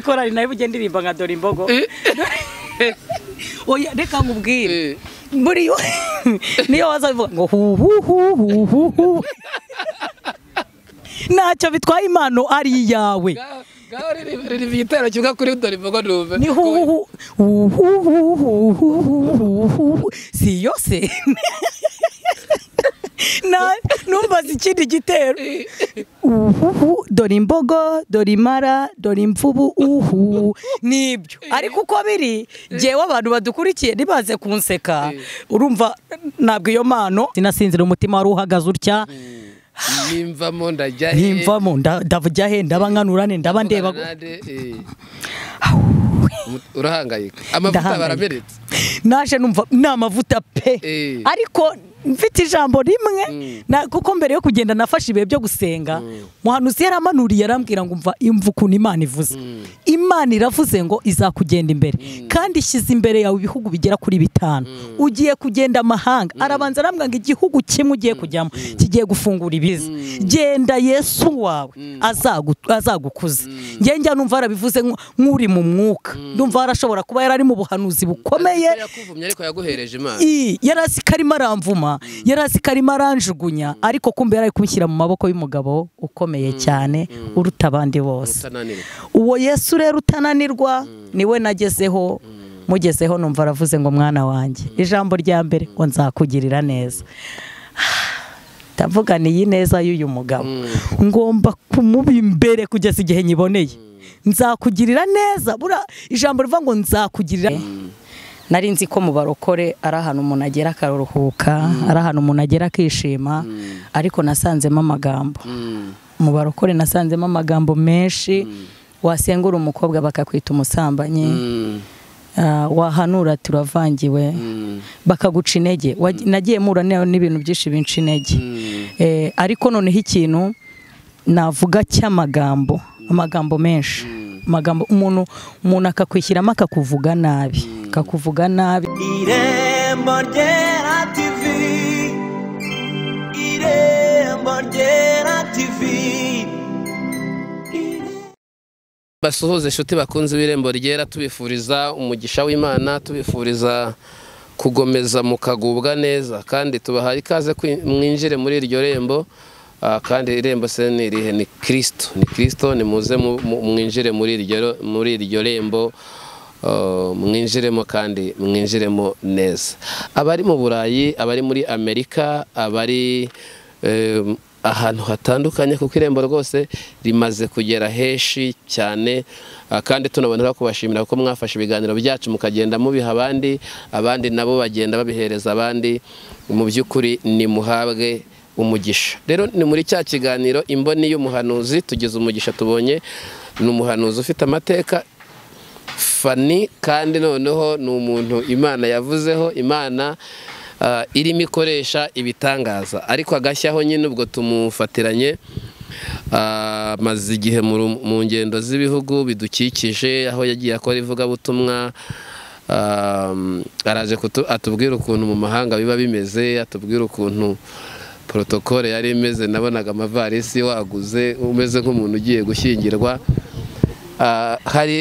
korari nawe ujya ndirimba nka dore imbogo reka nkubwire muri yo niyo wazabivuga ngo huhuhuhuhu ntacyo bitwaye impano ari iyawe riri igitero kivuga kuri dore imbogo numve ni huhuhuhuhuhuhuhu numbaze ikindi gitero uhuhu dore imbogo dore imara dore imvubu uhu nibyo ariko uko biri ngewe abantu badukurikiye ntibaze kunseka urumva ntabwo iyo mpano sinasinzira umutima wari uhagaze utya nimvamo ndajya he nimvamo ndavujya he ndaba nkanurane ndaba ndeba eh. urahangayika amavuta barameretse naje numva ni amavuta pe eh. ariko mfite ijambo rimwe mm. kuko mbere yo kugenda nafashe ibihe byo gusenga mm. muhanuzi yaramanuriye arambwira ngo umva imva ukuntu imana ivuze mm. imana iravuze ngo izakugenda imbere kandi ishyize imbere yawe ibihugu bigera kuri bitanu ugiye kugenda amahanga arabanza arambwira ngo igihugu kimwe ugiye kujyamo kigiye gufungura ibiza genda yesu wawe azagukuza ngenge numva arabivuze nk'uri mu mwuka numva arashobora kuba yari ari mu buhanuzi bukomeye yarazi ko arimo aramvuma inyuma mm. yari mm. ariko kumbe yari kumushyira mu maboko y'umugabo ukomeye mm. cyane uruta abandi bose uwo yesu rero utananirwa niwe nagezeho mugezeho numva aravuze ngo mwana wanjye ijambo rya mbere ngo nzakugirira neza ndavuga iyi neza y'uyu mugabo ngomba kumuba imbere kugeza igihe nyiboneye nzakugirira neza ijambo riva ngo nzakugirira nari nzi ko mu barokore ari ahantu umuntu agera akaruhuka mm. ari ahantu umuntu agera akishima mm. ariko nasanzemo amagambo mm. mu barokore nasanzemo amagambo menshi wasengura umukobwa bakakwita umusambanyi ah, wahanura turavangiwe bakaguca intege nagiye mura n'ibintu byinshi binca intege eh, ariko noneho ikintu navuga cy'amagambo amagambo menshi magambo umuntu umuntu akakwishyiramo akakuvuga nabi akakuvuga nabi irembo ryera tivi irembo ryera tivi basuhuze inshuti bakunze b'irembo ryera tubifuriza umugisha w'imana tubifuriza kugomeza mukagubwa neza kandi tubahaye ikaze mwinjire muri iryo rembo Ah, kandi irembo se ni irihe ni Kristo ni Kristo nimuze mwinjire muri iryo rembo ah, mwinjiremo kandi mwinjiremo neza abari mu burayi abari muri amerika abari ahantu hatandukanye kuko irembo rwose rimaze kugera henshi cyane ah, kandi tunabonera kubashimira ko mwafashe ibiganiro byacu mukagenda mubiha abandi abandi nabo bagenda babihereza abandi mu by'ukuri nimuhabwe umugisha rero ni muri cya kiganiro imboni y'umuhanuzi tugize umugisha tubonye ni umuhanuzi ufite amateka fani kandi noneho ni umuntu imana yavuzeho imana ah, irimo ikoresha ibitangaza ariko agashyaho nyine ubwo tumufatiranye amaze ah, igihe mu ngendo z'ibihugu bidukikije aho yagiye akora ivugabutumwa ah, araje atubwira ukuntu mu mahanga biba bimeze atubwira ukuntu porotokole yari imeze nabonaga amavarisi waguze umeze nk'umuntu ugiye gushyingirwa ah, hari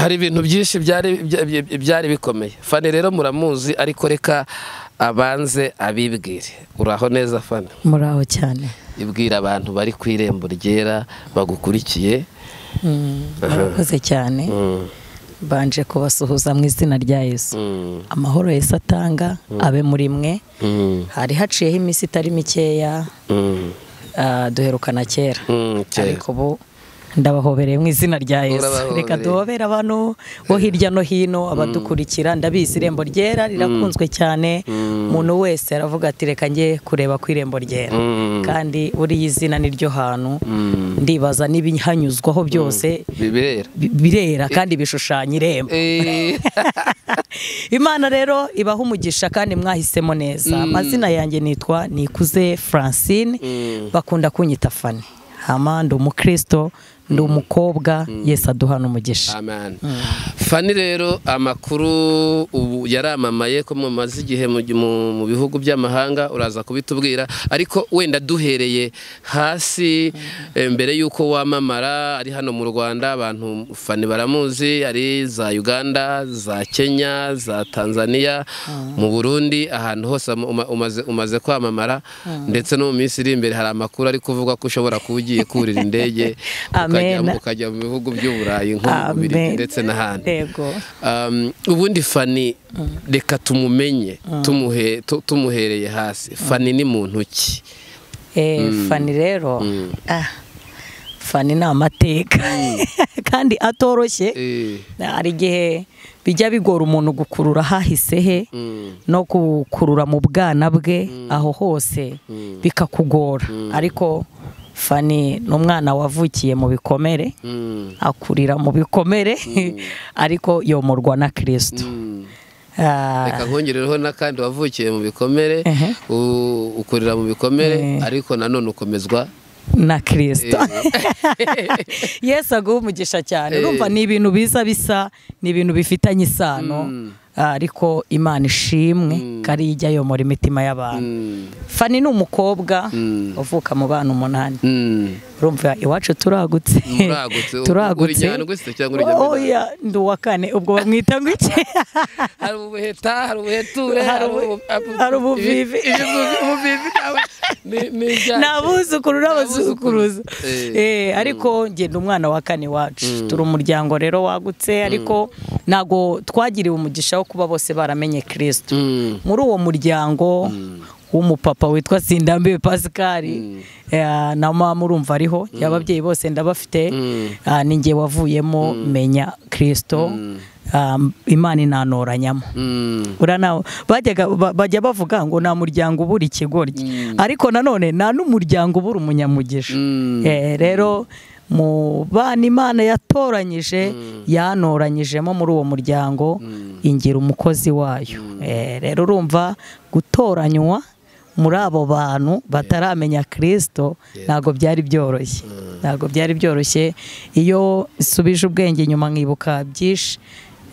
hari ibintu byinshi byari byari bikomeye fane rero muramuzi ariko reka abanze abibwire uraho neza fane muraho cyane ibwira abantu bari ku irembo ryera bagukurikiye mm, murakoze cyane mm. banje kubasuhuza mu izina rya yesu mm. amahoro yesu atanga mm. abe muri mwe mm. hari haciyeho iminsi itari mikeya ah, duherukana kera ariko ubu ndabahobereye mu izina rya yesu reka duhobere abantu bo hirya no hino mm. abadukurikira ndabizi irembo ryera rirakunzwe mm. cyane mm. umuntu wese aravuga ati reka njye kureba ku irembo ryera kandi buriya izina ni ryo hantu ndibaza n'ibihanyuzwaho byose birera kandi bishushanya irembo eh. imana rero ibaho umugisha kandi mwahisemo neza amazina yanjye nitwa nikuze francine bakunda kunyita fani amanda umukristo ndi umukobwa mm. yesi aduhana umugisha mm. fani rero amakuru ubu yaramamaye ko mumaze igihe mu bihugu by'amahanga uraza kubitubwira ariko wenda duhereye hasi mm. eh, mbere y'uko wamamara ari hano mu rwanda abantu fani baramuzi ari za uganda za kenya za tanzania mu burundi ahantu hose umaze kwamamara ndetse no mu minsi iri imbere hari amakuru ari kuvuga ko ushobora kuba ugiye kurira indege ukajya mu bihugu by'uburayi nko ndetse n'ahandi um, ubundi fani reka tumumenye mm. Mm. tumuhereye hasi mm. fani ni muntu ki eh, fani rero ah, fani ni amateka kandi atoroshye eh. hari igihe bijya bigora umuntu gukurura hahise he no gukurura mu bwana bwe aho hose bikakugora ariko fani ni umwana wavukiye mu bikomere mm. akurira mu bikomere mm. ariko yomorwa na kirisito mm. ah. reka nkongerereho n'akandi wavukiye mu bikomere ukurira mu bikomere eh. ariko nanone ukomezwa na kirisito eh. yesu aguha umugisha cyane eh. urumva ni ibintu biza bisa ni ibintu bifitanye isano ariko imana ishimwe kari ariyo ijyayo muri y'abantu fani ni umukobwa uvuka mu bana umunani urumva iwacu turagutse turagutse oya ndi uwa kane ubwo bamwita ngo iki hari ubuheta hari ubuheture hari ubuvivi ni abuzukuru n'abazukuruza ariko ngenda umwana wa kane iwacu turi umuryango rero wagutse ariko ntabwo twagiriwe umugisha wo kuba bose baramenye kirisito mm. muri uwo muryango mm. w'umupapa witwa sindambiwe pascal mm. eh, na mama urumva ariho ababyeyi bose ndabafite ah, ni wavuyemo menya kirisito ah, imana inantoranyamo bajya bavuga ngo nta muryango ubura ikigoryi ariko nanone nta n'umuryango ubura umunyamugisha eh, rero mu bana imana yatoranyije mm. yanoranyijemo muri uwo muryango mm. ingira umukozi wayo mm. eh, rero urumva gutoranywa muri abo bantu bataramenya kirisito ntabwo byari byoroshye ntabwo byari byoroshye iyo isubije ubwenge nyuma nkibuka byinshi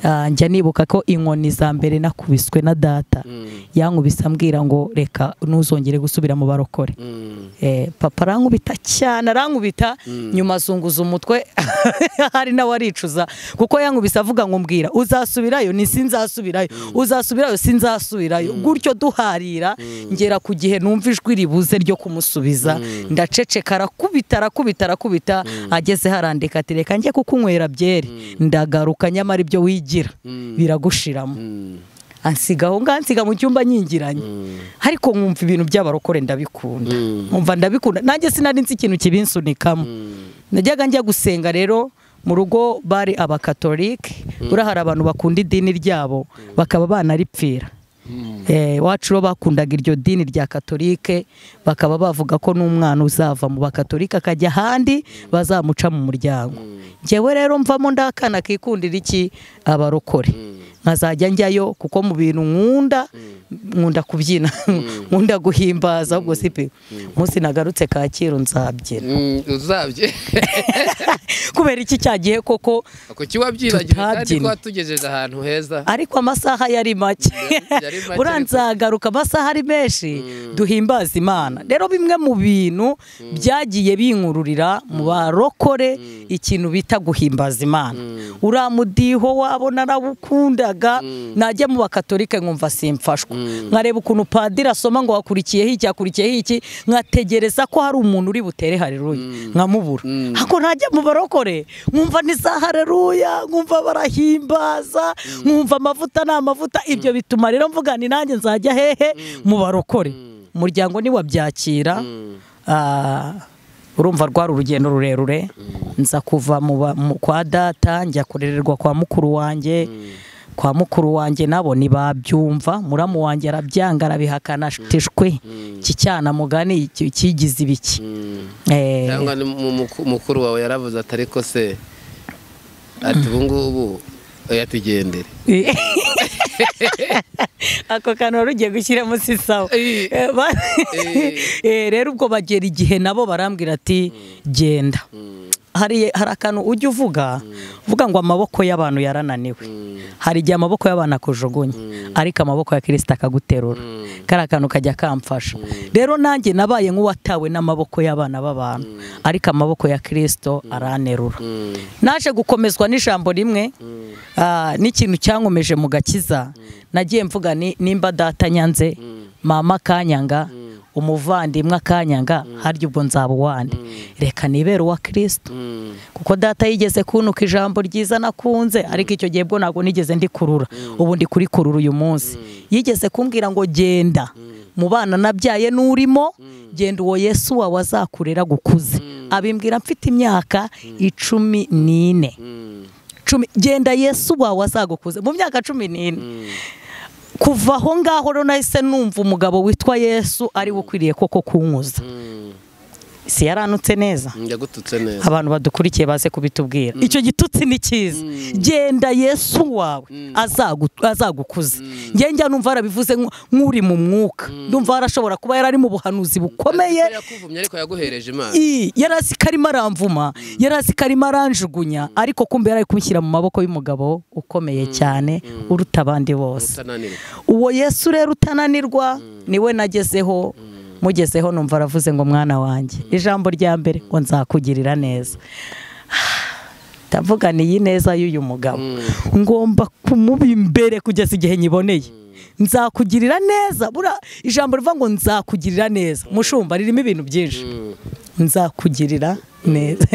Ah, njya nibuka ko inkoni za mbere nakubiswe na data mm. yankubise ambwira ngo reka ntuzongere gusubira mu barokore mm. eh, papa arankubita cyane arankubita mm. nyuma azunguza umutwe hari nawe n'abaricuza kuko yankubise avuga ngo mbwira uzasubirayo ni sinzasubirayo uzasubirayo sinzasubirayo gutyo duharira ngera ku gihe numva ijwi ribuze ryo kumusubiza ndaceceka arakubita arakubita arakubita ageze harandika ati reka njye kukunywera byeri ndagaruka nyamara ibyo wigiye nkingira mm. mm. biragushiramo ansiga aho ngaho mu cyumba nyingiranye mm. ariko nkumva ibintu by'abarokore ndabikunda nkumva ndabikunda nanjye sinari nzi ikintu kibinsunikamo najyaga njya gusenga rero mu rugo bari abakatolike buriya hari abantu bakunda idini ryabo bakaba banaripfira iwacu hmm. eh, rero bakundaga iryo dini rya katolike bakaba bavuga ko n'umwana uzava mu bakatolika akajya ahandi bazamuca mu muryango hmm. ngewe rero mvamo ndakana kikundira iki abarokore hmm. nkazajya njyayo kuko mu bintu nkunda nkunda kubyina nkunda guhimbaza ubwo si pe nagarutse kacyiru nzabyina uzabye kubera iki cyagiye koko tutabyina ariko amasaha yari make uranzagaruka amasaha ari menshi hmm. duhimbaza imana rero bimwe mu bintu hmm. byagiye binkururira mu hmm. barokore ikintu bita guhimbaza imana uriya mudiho wabo narabukundaga najya mu bakatolike nkumva simfashwa nkareba ukuntu padiri asoma ngo wakurikiyeho iki akurikiyeho iki nkategereza ko hari umuntu uri butere hareruye nkamubura ntabwo najya mu barokore nkumva ni sahareruya nkumva barahimbaza nkumva mm. amavuta ni amavuta mm. ibyo bituma rero mvuga ni nanjye nzajya hehe mm. mu barokore umuryango ntiwabyakira ah, urumva rwari urugendo rurerure nza kuva mu kwa data njya kurererwa kwa mukuru wanjye kwa mukuru wanjye nabo ntibabyumva muramu wanjye arabyanga arabihakana teshwe mm. mm. iki cyana mugani kigize ibiki mm. eh. cyangwa mukuru wawe yaravuze atari ko se ati ubu ngubu yatugendere ako kantu wari ugiye gushyiramo si sawa eh. eh, rero ubwo bagera igihe nabo barambwira ati genda hari akantu ujya uvuga uvuga ngo amaboko y'abantu yarananiwe hari igihe amaboko y'abantu akujugunya ariko amaboko ya kirisita akaguterura kariya kantu kajya kamfasha rero nanjye nabaye nk'uwatawe n'amaboko y'abana b'abantu ariko amaboko ya kirisito aranerura naje gukomezwa n'ijambo rimwe ah, n'ikintu cyankomeje mu gakiza nagiye mvuga nimba data nyanze mama kanyanga umuvandimwe akanyanga mm. harya ubwo nzaba uwande mm. reka nibera uwa kirisito mm. kuko data yigeze kunuka ijambo ryiza nakunze ariko icyo gihe bwo ntabwo nigeze ndikurura ubu ndi kuri kurura uyu munsi yigeze kumbwira ngo genda mu bana nabyaye n'urimo genda uwo yesu wawe azakurera gukuze abimbwira mfite imyaka icumi n'ine genda yesu wawe azagukuze mu myaka cumi n'ine kuva aho ngaho rero nahise numva umugabo witwa yesu ari we ukwiriye koko kunkuza mm. isi yaranutse neza abantu badukurikiye baze kubitubwira mm. icyo gitutsi ni cyiza mm. genda yesu wawe mm. azagukuza ngenge numva yarabivuze nk'uri mu mwuka numva arashobora kuba yari ari mu buhanuzi bukomeye yari azi ko arimo aramvuma yari azi ko arimo aranjugunya ariko kumbe yari ari kubishyira mu maboko y'umugabo ukomeye cyane uruta abandi bose uwo yesu rero utananirwa niwe nagezeho mugezeho numva aravuze ngo mwana wanjye ijambo rya mbere ngo nzakugirira neza iyi neza y'uyu mugabo mm. ngomba kumuba imbere kugeza igihe nyiboneye mm. nzakugirira neza bura ijambo riva ngo nzakugirira neza mm. mushumba ririmo ibintu byinshi nzakugirira neza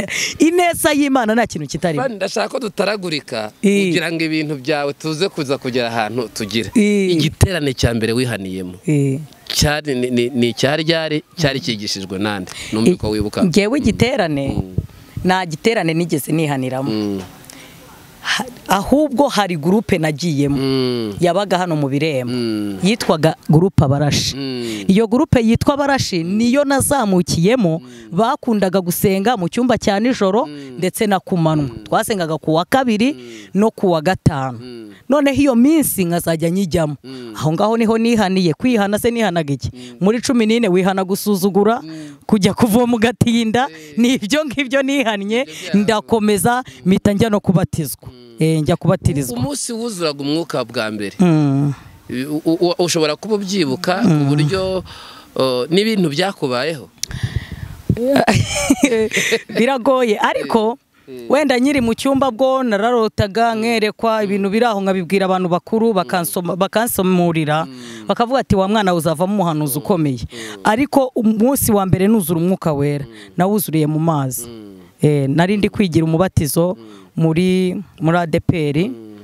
ineza y'imana nta kintu kitarimo ndashaka ko dutaragurika kugira ngo ibintu byawe tuze kuza kugera ahantu tugira igiterane cya mbere wihaniyemo ni icyari ryari cyari cyigishijwe nande numva ko wibuka ngewe igiterane nta giterane nigeze nihaniramo mm. ahubwo hari gurupe nagiyemo mm. yabaga hano mu birembo mm. yitwaga gurupe abarashi mm. iyo gurupe yitwa abarashi niyo nazamukiyemo bakundaga gusenga mu cyumba cya nijoro ndetse na kumanwa twasengaga ku wa kabiri no ku wa gatanu noneho iyo minsi nkazajya nyijyamo aho ngaho niho nihaniye kwihana se nihanaga iki muri cumi n'ine wihana gusuzugura kujya kuvoma ugatinda ni ibyo ngibyo nihannye ndakomeza mpita njya no kubatizwa Eh, njya kubatirizwa umunsi wuzuraga umwuka bwa mbere hmm. ushobora kuba ubyibuka ku hmm. buryo n'ibintu byakubayeho biragoye ariko hmm. wenda nyiri mu cyumba bwo nararotaga nkerekwa ibintu biri aho nkabibwira abantu bakuru bakansomurira bakavuga ati wa mwana uzavamo umuhanuzi ukomeye ariko umunsi wa mbere nuzura umwuka wera nawuzuriye mu mazi Eh, nari ndi kwigira umubatizo mm. muri muri adeperi mm.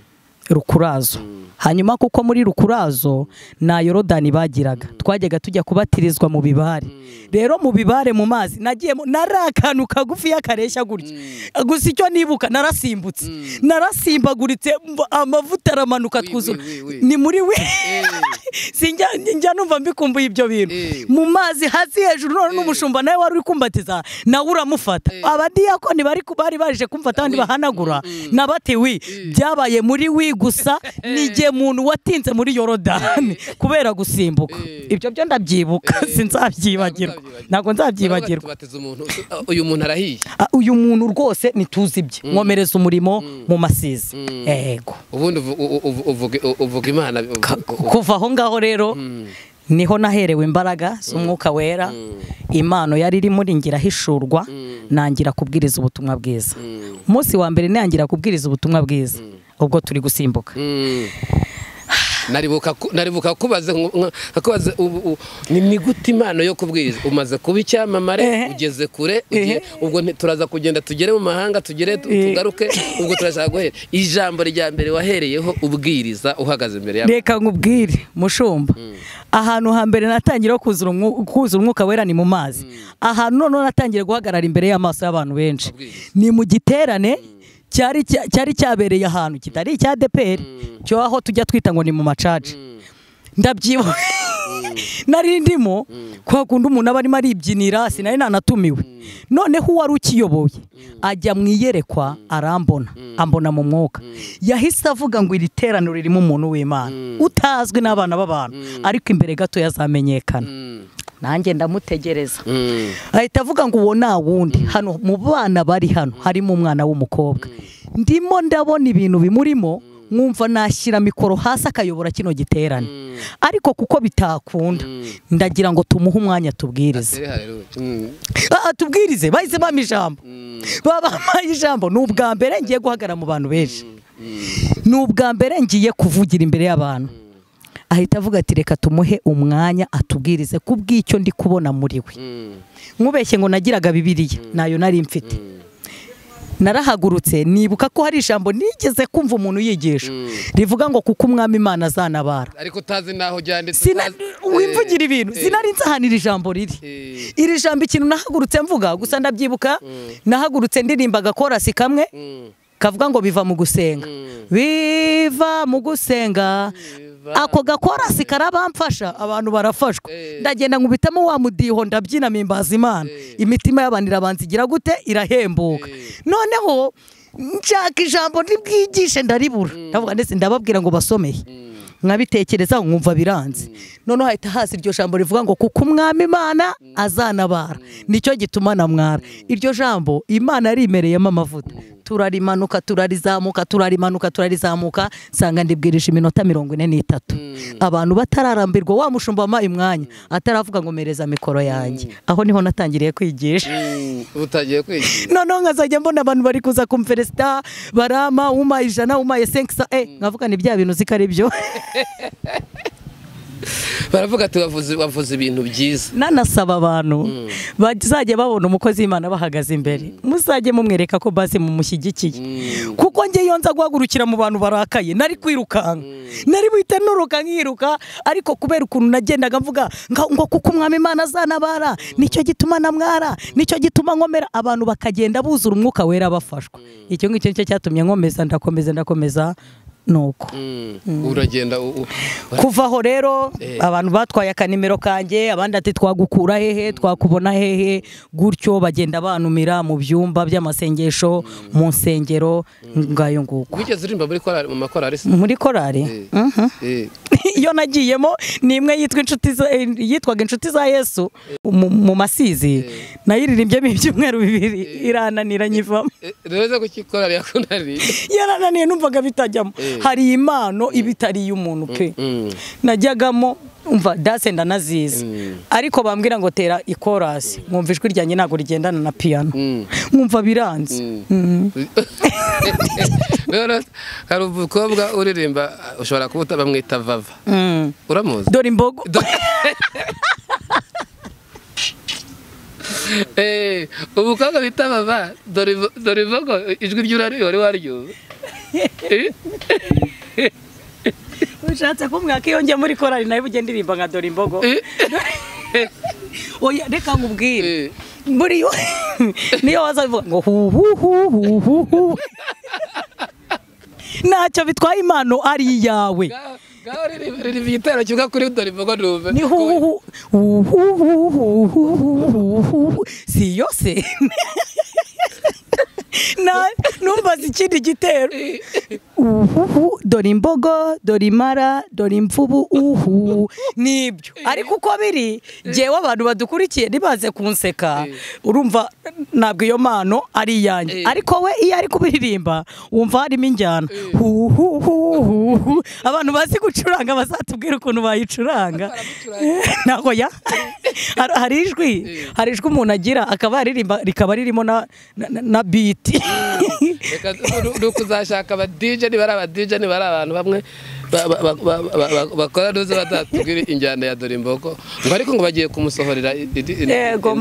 rukurazo mm. hanyuma kuko muri rukurazo na yorodani bagiraga mm. twajyaga tujya kubatirizwa mu bibare mm. rero mu bibare mu mazi nagiyemo nari akantu kagufi y'akareshya gutya mm. gusa icyo nibuka narasimbutse narasimbaguritse amavuta aramanuka twuzura ni muri we eh. njya numva mbikumbuye ibyo bintu eh. mu mazi hasi hejuru none n'umushumba eh. nawe wari uri kumbatiza nawe uramufata abadiyakoni bari baje kumfata abandi bahanagura nabatiwe byabaye muri we gusa nige ngiye muntu watinze muri yorodani eh. kubera gusimbuka eh. ibyo byo ndabyibuka eh. sinzabyibagirwa ntabwo nzabyibagirwa uh, uyu muntu arahiye ah, uyu muntu rwose ntituzi ibye mm. nkomereza umurimo mm. mu masizi mm. ubundi uvuga imana kuva aho ngaho rero niho naherewe imbaraga z'umwuka wera impano yari iri muri ngira ahishurwa nangira kubwiriza ubutumwa bwiza umunsi wa mbere nangira kubwiriza ubutumwa bwiza ubwo turi gusimbuka mm. naribuka kubaza ni gute impano yo kubwiriza umaze kuba icyamamare ugeze kure ubwo turaza kugenda tugere mu mahanga tugere tugaruke ubwo turashaka guhera ijambo rya mbere wahereyeho ubwiriza uhagaze imbere yawe reka nkubwire mushumba mm. ahantu hambere natangira kuzura umwuka wera ni mu mazi mm. ahantu noneho natangiye guhagarara imbere y'amaso y'abantu benshi ni mu giterane cyari cyabereye ahantu kitari icya deperi mm. cyo aho tujya twita ngo ni mu macaca mm. ndabyibuha mm. nari ndimo kwa kundi umuntu aba arimo aribyinira sinari nanatumiwe noneho uwari ukiyoboye ajya mu iyerekwa arambona ambona mu mwuka yahise avuga ngo iri teraniro ririmo umuntu w'imana utazwi n'abana b'abantu ariko imbere gato yazamenyekana nanjye ndamutegereza mm. ahita avuga ngo uwo nta wundi mm. hano mu bana bari hano mm. harimo umwana w'umukobwa ndimo ndabona ibintu bimurimo nkumva nashyira mikoro hasi akayobora kino giterane ariko kuko bitakunda ndagira ngo tumuhe umwanya tubwirize ah, ah, tubwirize bahise bampa ijambo babahaye ijambo ni ubwa mbere ngiye guhagarara mu bantu benshi ni ubwa mbere ngiye kuvugira imbere y'abantu ahita avuga ati reka tumuhe umwanya atubwirize ku ndi kubona muri we mm. nkubeshye ngo nagiraga bibiriya mm. nayo nari mfite mm. narahagurutse nibuka ko hari ijambo nigeze kumva umuntu yigisha rivuga ngo kuko umwami imana azanabara ariko utazi n'aho ryanditse wimvugira eh, ibintu eh. sinari nzi ijambo riri eh. iri jambo ikintu nahagurutse mvuga gusa ndabyibuka nahagurutse ndirimba agakorasi kamwe kavuga ngo biva mu gusenga biva mu gusenga ako gakora gakorasi eh. karabamfasha abantu barafashwa eh. ndagenda nkubitamo wa mudiho ndabyina mpimbaza imana eh. imitima y'abantu irabanza igira gute irahembuka noneho nshaka ijambo ribwigishe ndaribura mm. ndavuga ndetse ndababwira ngo basomeye mm. nkabitekereza nkumva biranze mm. noneho hahita hasi iryo jambo rivuga ngo kuko umwami imana azanabara nicyo gituma namwara iryo jambo imana yarimereyemo amavuta turarimanuka turarizamuka turarimanuka turarizamuka nsanga ndibwirije iminota mirongo ine n'itatu hmm. abantu batararambirwa wa mushumbama imwanya hmm. ataravuga ngo mereza mikoro yanjye hmm. aho niho natangiriye kwigisha utangiye kwigisha noneho nkazajya mbona abantu bari kuza kumferesita barama uma ijana uma esenkisa e eh, nkavuga ni bya bintu uziko ari byo baravuga ati wavuze ibintu byiza nanasaba abantu mm. bazajya babona umukozi w'imana bahagaze imbere mm. muzajye mumwereka ko baze mumushyigikiye mm. kuko njye iyo nza guhagurukira mu bantu barakaye nari kwirukanka nari buhite nuruka nkiruka ariko kubera ukuntu nagendaga mvuga ngo kuko umwami imana azanabara nicyo gituma namwara nicyo gituma nkomera abantu bakagenda buzura umwuka wera bafashwa icyo ngicyo nicyo cyatumye nkomeza ndakomeza ndakomeza nuko mm. uragenda kuva aho rero eh. abantu batwaye akanimero kanjye abandi ati twagukura hehe twakubona hehe gutyo bagenda banumira mu byumba by'amasengesho mu nsengero mm. ngayo nguko wigeze uririmba muri korari muri korari eh. mhm. eh. iyo nagiyemo ni imwe yitwa inshuti eh, yitwaga inshuti za yesu mu masizi eh. nayiririmbyemo ibyumweru bibiri eh. irananira nyivamo rero kukikora yarananiye numvaga bitajyamo hari impano iba itari iy'umuntu pe mm, mm. najyagamo umva dase ndanazizi mm. ariko bambwira ngo tera ikorasi mwumva ijwi ryanjye ntabwo rigendana na piyano mm. mwumva biranze mm. hari umukobwa uririmba ushobora kuba bamwita vava uramuzi dore imbogo eh, umukobwa bita baba dore imbogo ijwi ry'urari wari waryuba eh? ushatse kumwaka iyo njya muri korari nawe ugenda uririmba nka dore imbogo reka nkubwire muri yo niyo waza ngo huhuhuhuhuhu ntacyo bitwaye impano ari iyawe riri igitero kivuga kuri dore imbogo numve ni huhuhuhuhuhuhuhu numbaza ikindi gitero uhuhu dore imbogo dore imara dore imvubu uhu nibyo ariko uko biri ngewe abantu badukurikiye ntibaze kunseka urumva ntabwo iyo mpano ari iyanjye eh. ariko we iyo ari kubiririmba wumva harimo injyana eh. abantu bazi gucuranga bazatubwira ukuntu bayicuranga eh, ntabwo ya hari ijwi hari ijwi umuntu agira akaba yaririmba rikaba ririmo na biti ibiti ni ukuzashaka abadije niba ari abadije niba ari abantu bamwe bakora ntuzi batatubwira injyana ya dorimbogo ngo ariko ngo bagiye kumusohorera yego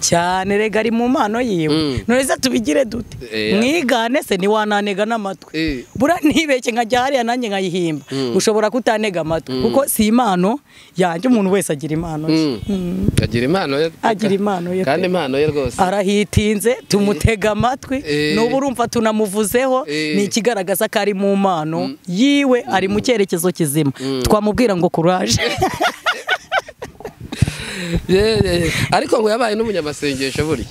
cyane rega ari mu mpano yiwe mm. ntureza tubigire dute eh. mwigane se ntiwananega n'amatwi eh. bura ntibeke nkajya hariya nanjye nkayihimba mm. ushobora kutanega amatwi mm. kuko si impano yanjye umuntu wese agira impano ye agira impano ye agira impano ye kandi impano ye rwose arahitinze tumutega eh. amatwi n'ubu urumva tunamuvuzeho ni ikigaragaza ko ari mu mpano yiwe ari mu cyerekezo kizima mm. twamubwira ngo kuraje ariko ngo yabaye n'umunyamasengesho burya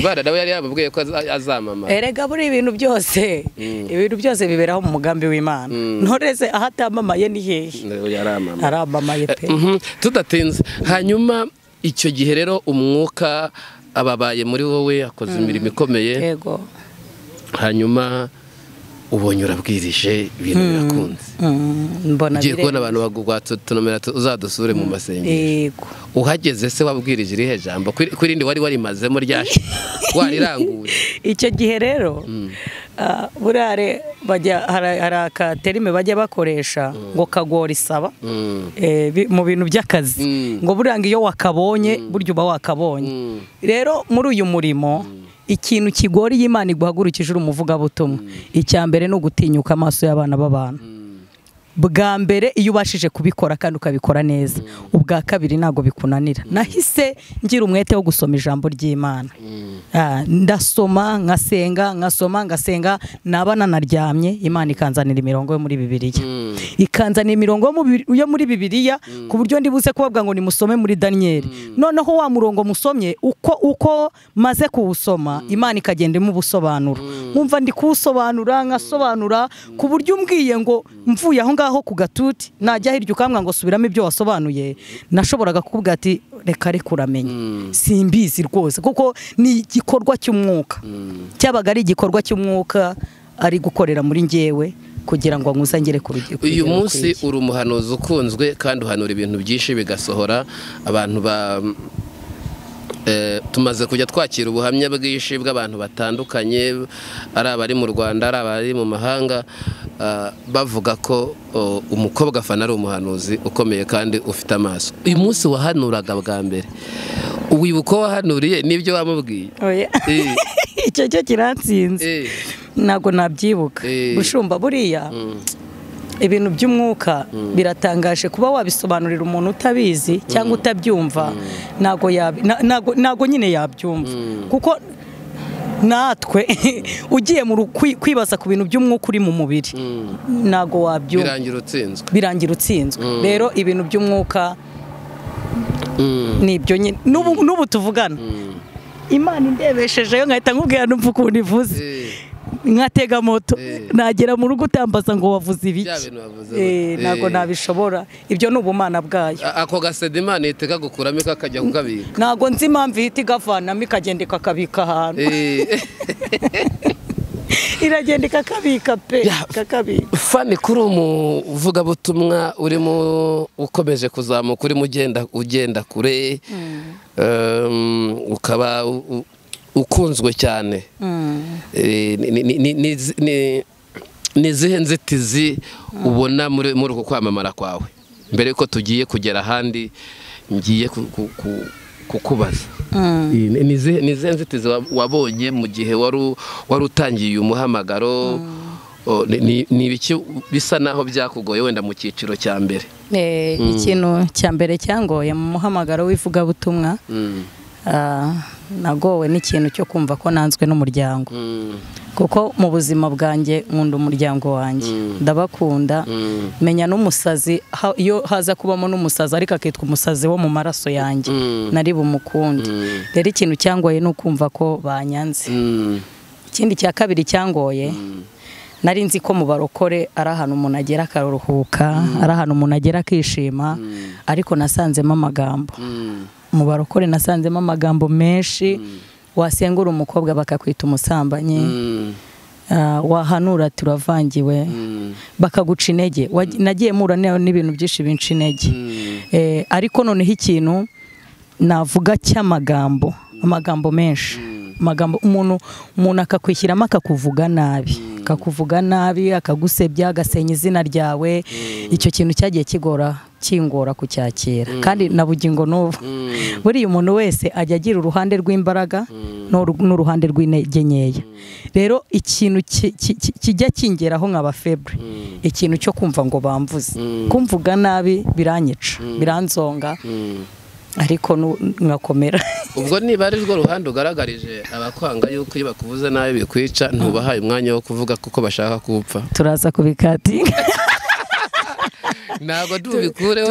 imana nawe yari yababwiye ko azamama erega buri ibintu byose mm. ibintu byose biberaho mu mugambi w'imana mm. ntoreze aho atamamaye ni hehe aramamaye pe eh, mhm. tudatinze hanyuma icyo gihe rero umwuka ababaye muri wowe akoze imirimo ikomeye hanyuma ubonye urabwirije ibintu hmm. birakunze hmm. ugiye kubona abantu baguha uzadusure mu hmm. masengesho uhageze se wabwirije irihe jambo kwirinde wari warimazemo ryashe wariranguye icyo gihe rero ah, burare hari akaterime bajya bakoresha ngo kagore isaba eh, mu bintu by'akazi ngo buranga iyo wakabonye burya uba wakabonye rero muri uyu murimo ikintu kigora iyi imana iguhagurukije uri umuvugabutumwa icya mbere ni ugutinyuka amaso y'abana b'abantu bwa mbere iyo ubashije kubikora kandi ukabikora neza mm. ubwa kabiri ntabwo bikunanira mm. nahise ngira umwete wo gusoma ijambo ry'imana mm. ah, ndasoma nkasenga nkasoma ngasenga naba nanaryamye imana ikanzanira imirongo yo muri bibiriya ikanzanira imirongo yo muri bibiriya ku buryo ndibuze kubabwa ngo nimusome muri daniyeli noneho wa murongo musomye uko uko maze kuwusoma imana ikagenda imubusobanura nkumva ndi kuwusobanura nkasobanura ku buryo umbwiye ngo mvuye aho ngaho ngaho ku gatuti najya hirya ukambwa ngo subiramo ibyo wasobanuye nashoboraga kuvuga ati reka reka uramenya hmm. simbizi rwose kuko ni igikorwa cy'umwuka hmm. cyabaga ari igikorwa cy'umwuka ari gukorera muri ngewe kugira ngo nkuzangire ku rugero uyu munsi uri umuhanuzi ukunzwe kandi uhanura ibintu byinshi bigasohora abantu ba Eh, tumaze kujya twakira ubuhamya bwinshi bw'abantu batandukanye ari abari mu rwanda ari abari mu mahanga eh, bavuga ko oh, umukobwa afana ari umuhanuzi ukomeye kandi ufite amaso uyu munsi wahanuraga bwa mbere wibuka uko wahanuriye n'ibyo wamubwiye eh. icyo cyo kiratsinze ntabwo nabyibuka gushumba buriya mm. ibintu by'umwuka mm. biratangaje kuba wabisobanurira umuntu utabizi mm. cyangwa utabyumva mm. ntabwo nyine yabyumva kuko natwe ugiye kwibaza ku bintu by'umwuka uri mu mubiri ntabwo wabyumva birangira utsinzwe rero ibintu by'umwuka ni ibyo nyine n'ubu tuvugana imana indebesheje yo nkahita nkubwira n'upfa ukuntu ivuze eh. nkatega moto eh. nagera mu rugo utambaza ngo wavuze ibiki eh, ntabwo eh. nabishobora ibyo ni ubumana bwayo ako gasede imana ihita ikagukuramo ikakajya kukabika ntabwo nzi impamvu ihita igavanamo ikagenda ikakabika ahantu iragenda ikakabika pe ikakabika fani kuri umuvugabutumwa urimo ukomeje kuzamuka urimo ugenda ugenda kure hmm. ukaba ukunzwe cyane eh, ni izihe nzitizi ubona muri uku kwamamara kwawe mbere y'uko tugiye kugera ahandi ngiye kukubaza mm. ni izihe nzitizi wabonye mu gihe wari utangiye umuhamagaro mm. ni ibiki bisa naho byakugoye wenda mu cyiciro cya mbere eh, mm. ikintu cya mbere cyangoye mu muhamagaro w'ivugabutumwa ah, nagowe n'ikintu cyo kumva ko nanzwe n'umuryango mm. kuko mu buzima bwanjye nkunda umuryango wanjye mm. ndabakunda mm. menya n'umusazi iyo haza kubamo n'umusazi ariko akitwa umusazi wo mu maraso yanjye nari bumukunde rero ikintu cyangoye ni ukumva ko banyanze ikindi cya kabiri cyangoye nari nzi ko mu barokore ari ahantu umuntu agera akaruhuka mm. ari ahantu umuntu agera akishima mm. ariko nasanzemo amagambo mm. mu barokore nasanzemo amagambo menshi wasengura umukobwa bakakwita umusambanyi ah, wahanura turavangiwe bakaguca intege nagiye mura n'ibintu byinshi binca intege eh, ariko noneho ikintu navuga cy'amagambo amagambo menshi magambo umuntu umuntu akakwishyiramo akakuvuga nabi mm. akakuvuga nabi akagusebya agasenya izina ryawe mm. icyo kintu cyagiye kigora kingora kucyakira mm. kandi na bugingo n'ubu buriya umuntu wese ajya agira uruhande rw'imbaraga n'uruhande rw'intege nkeya rero ikintu kijya kingeraho nkaba febure ikintu cyo kumva ngo bamvuze kumvuga nabi biranyica biranzonga ariko ntugakomera ubwo niba ari rwo ruhande ugaragarije abakwanga yuko iyo bakubuze nabi bikwica ntubahaye umwanya wo kuvuga kuko bashaka kupfa turaza kubikatinga ntabwo tubikureho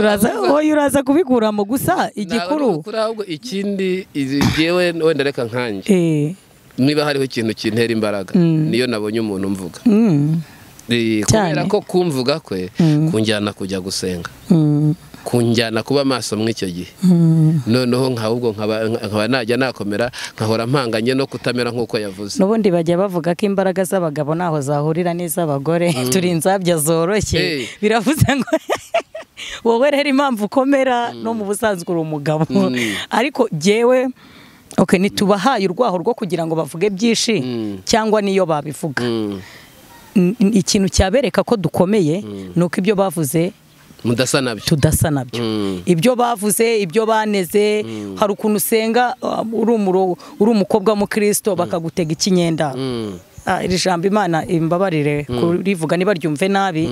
wowe uraza kubikuramo gusa igikuru ntabwo ikindi yewe wenda reka nkange eh. niba hariho ikintu kintera imbaraga mm. niyo nabonye umuntu mvuga mm. eh, kubera ko kumvuga kwe mm. kunjyana kujya gusenga kunjyana kuba maso muri icyo gihe hmm. noneho nk'ahubwo nkaba najya nakomera nkahora mpanganye no kutamera nk'uko yavuze n'ubundi bajya bavuga ko imbaraga z'abagabo ntaho zahurira n'iz'abagore hmm. turi inzabya zoroshye biravuze ngo wowe rero impamvu ukomera hmm. no mu busanzwe uri umugabo ariko jyewe ok ntitubahaye urwaho rwo kugira ngo bavuge byinshi cyangwa n'iyo babivuga ikintu cyabereka ko dukomeye ni uko ibyo bavuze mudasa nabyo tudasa nabyo mm. ibyo bavuze ibyo baneze mm. hari ukuntu usenga uh, uri umukobwa mu kirisito mm. bakagutega ikinyenda iri jambo imana imbabarire kurivuga niba ryumve nabi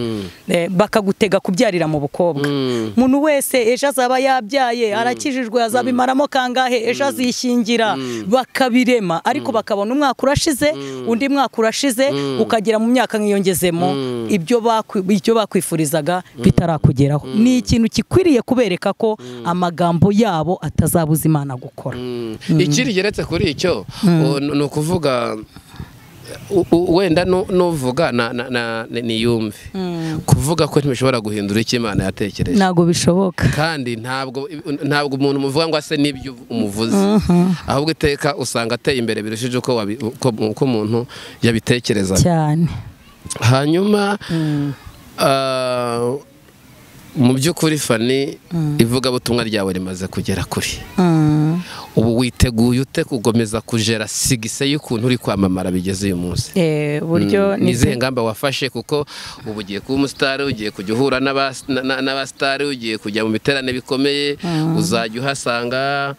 bakagutega kubyarira mu bukobwa umuntu wese ejo azaba yabyaye arakijijwe azabimaramo kangahe ejo azishyingira bakabirema ariko bakabona umwaka urashize undi mwaka urashize ukagera mu myaka nkiyongezemo ibyo bakwifurizaga bitarakugeraho ni ikintu kikwiriye kubereka ko amagambo yabo atazabuza imana gukora ikindi geretse kuri icyo ni ukuvuga wenda n'uvuga na na niyumve hmm. kuvuga ko ntibishobora guhindura icyo imana yatekereje ntabwo bishoboka kandi ntabwo ntabwo umuntu umuvuga ngo ase n'ibyo umuvuze uh-huh. ahubwo iteka usanga ateye imbere birushije uko umuntu yabitekereza cyane hanyuma hmm. ah, mu by'ukuri fani mm. ivugabutumwa ryawe rimaze kugera kuri mm. ubu witeguye ute kugomeza kujera sigise y'ukuntu uri kwamamara bigeze uyu munsi eh, mm. ni izihe ngamba wafashe kuko ubu ugiye kuba umusitari ugiye kujya uhura n'abasitari ugiye kujya mu biterane bikomeye uzajya uhasanga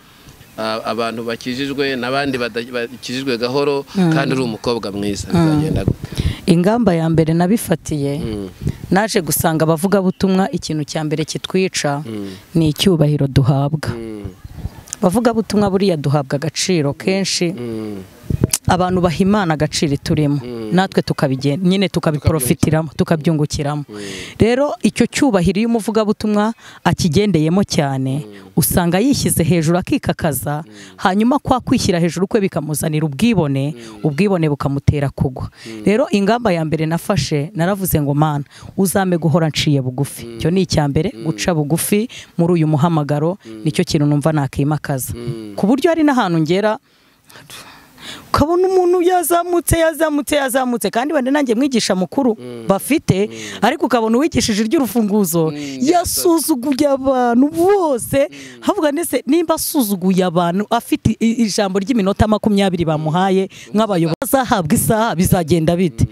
abantu bakijijwe n'abandi bakijijwe gahoro kandi uri umukobwa mwiza bizagenda gute ingamba ya mbere nabifatiye mm. naje gusanga butumwa ikintu cya mbere kitwica mm. ni icyubahiro duhabwa abavugabutumwa mm. buriya duhabwa agaciro kenshi abantu baha imana agaciro turimo hmm. natwe tukabigenda nyine tukabiporofitiramo tukabyungukiramo hmm. rero icyo cyubahiro iyo umuvugabutumwa akigendeyemo cyane hmm. usanga yishyize hejuru akikakaza hanyuma kwa kwishyira hejuru kwe bikamuzanira ubwibone ubwibone bukamutera kugwa rero ingamba ya mbere nafashe naravuze ngo mana uzame guhora nciye bugufi icyo ni icya mbere guca bugufi muri uyu muhamagaro nicyo kintu numva nakimakaza ku buryo hari n'ahantu ngera ukabona umuntu yazamutse yazamutse yazamutse kandi wenda nanjye mwigisha mukuru mm. bafite mm. ariko ukabona uwigishije iry'urufunguzo mm. yasuzuguye abantu bose havuga ndetse nimba asuzuguye abantu afite ijambo ry'iminota makumyabiri bamuhaye nk'abayobozi azahabwa isaha bizagenda bite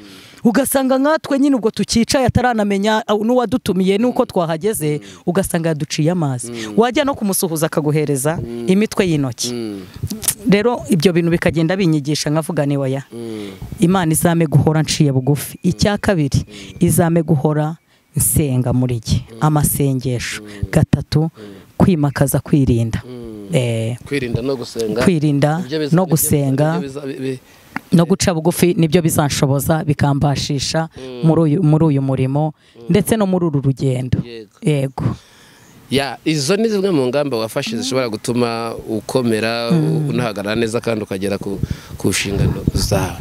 ugasanga nkatwe nyine ubwo tukicaye ataranamenya n'uwadutumiye n'uko twahageze mm. ugasanga yaduciye amazi mm. wajya no kumusuhuza akaguhereza mm. imitwe y'intoki rero ibyo bintu bikagenda binyigisha nkavuga ni ya imana izame guhora nciye bugufi icya kabiri izame guhora nsenga muri gihe amasengesho gatatu kwimakaza kwirinda eh. kwirinda no gusenga no guca bugufi nibyo bizanshoboza bikambashisha mm. muri uyu murimo mm. ndetse no muri uru rugendo yego izo ni zimwe mu ngamba wafashe mm. zishobora gutuma ukomera unahagarara neza kandi ukagera ku nshingano zawe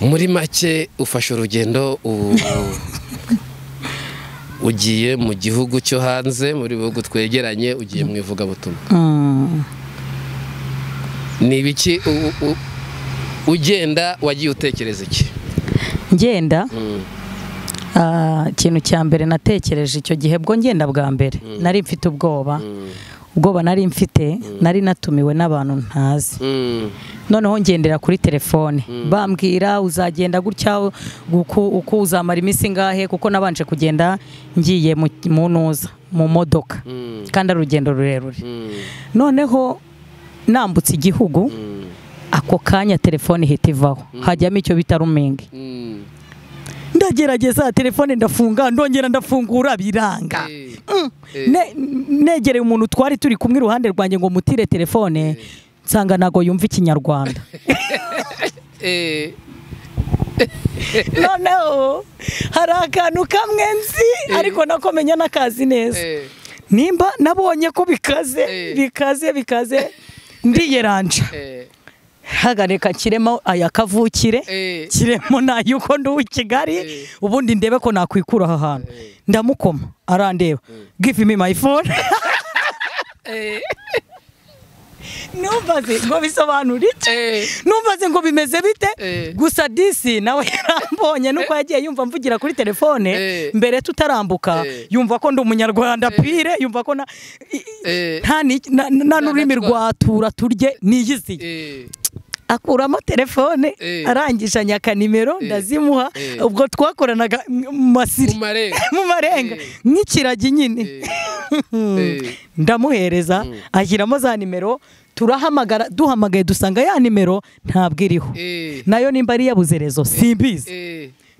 muri make ufashe urugendo ugiye mu gihugu cyo hanze muri bihugu twegeranye ugiye mu ivugabutumwa ni ibiki ugenda wagiye utekereza iki ngenda hmm. ah, ikintu cya mbere natekereje icyo gihe bwo ngenda bwa mbere hmm. nari mfite ubwoba hmm. ubwoba nari mfite nari natumiwe n'abantu ntazi noneho ngendera kuri telefone bambwira uzagenda gutya uko uzamara iminsi ingahe kuko nabanje kugenda ngiye mu ntuza mu modoka kandi ari urugendo rurerure noneho nambutse igihugu ako kanya telefone ihita ivaho mm. hajyamo icyo bita rumingi mm. ndagerageza telefone ndafunga ndongera ndafungura biranga eh. Mm. Eh. negereye umuntu twari turi kumwe iruhande rwanjye ngo mutire telefone eh. nsanga ntabwo yumva ikinyarwanda noneho hari akantu kamwe nzi ariko nako n'akazi neza nimba nabonye ko bikaze bikaze bikaze ndiyeranja hagarika kiremo aya kavukire eh. kiremo n'ay'uko ndi i kigali eh. ubundi ndebe ko nakwikura aha hantu eh. ndamukoma arandeba give me my phone numvaze ngo bisobanura iki numvaze ngo bimeze bite gusa disi nawe yarambonye nuko yagiye yumva mvugira kuri telefone mbere tutarambuka yumva ko ndi umunyarwanda pire yumva ko nta n'ururimi rwatura turye niyiziye akuramo telefone eh. arangije anyaka nimero eh. ndazimuha eh. ubwo twakoranaga mu masiri mu marenga nk'ikiragi nyine ndamuhereza hmm. ashyiramo za nimero turahamagara duhamagaye dusanga ya nimero ntabwo iriho nayo nimba ari yabuze simbizi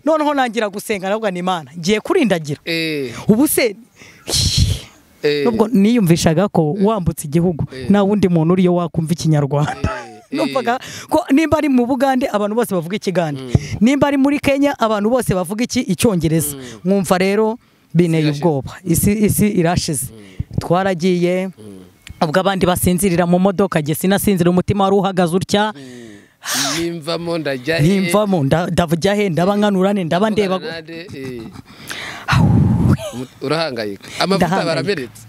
noneho nangira gusenga nabwo ni imana ngiye kurindagira ubu se nubwo niyumvishaga ko wambutse igihugu nta wundi muntu uriyo wakumva ikinyarwanda Eh. numvaga ko nimba ari mu bugande abantu bose bavuga ikigande mm. nimba ari muri kenya abantu bose bavuga iki icyongereza mm. mwumva rero bineye ubwoba isi isi irashize mm. twaragiye ubwo abandi basinzirira mu modoka jye sinasinzira umutima wari uhagaze utya nimvamo ndajya he nimvamo ndajya he ndaba nkanurane ndaba ndeba eh. urahangayika amavuta baramenetse